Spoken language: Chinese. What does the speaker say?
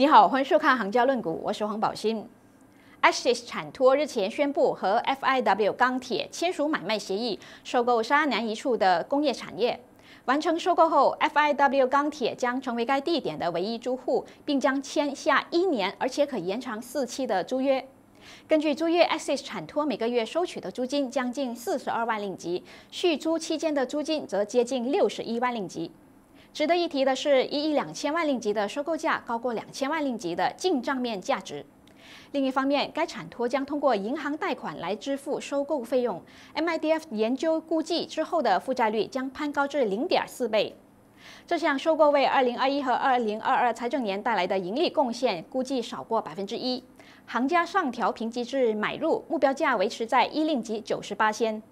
你好，欢迎收看《行家论股》，我是黄宝新。Axis 产托日前宣布和 FIW 钢铁签署买卖协议，收购沙南一处的工业产业。完成收购后，FIW 钢铁将成为该地点的唯一租户，并将签下一年，而且可延长四期的租约。根据租约，Axis 产托每个月收取的租金将近四十二万令吉，续租期间的租金则接近六十一万令吉。值得一提的是，一亿两千万令吉的收购价高过两千万令吉的净账面价值。另一方面，该产托将通过银行贷款来支付收购费用。MIDF 研究估计之后的负债率将攀高至零点四倍。这项收购为二零二一和二零二二财政年带来的盈利贡献估计少过百分之一。行家上调评级至买入，目标价维持在一令吉九十八仙。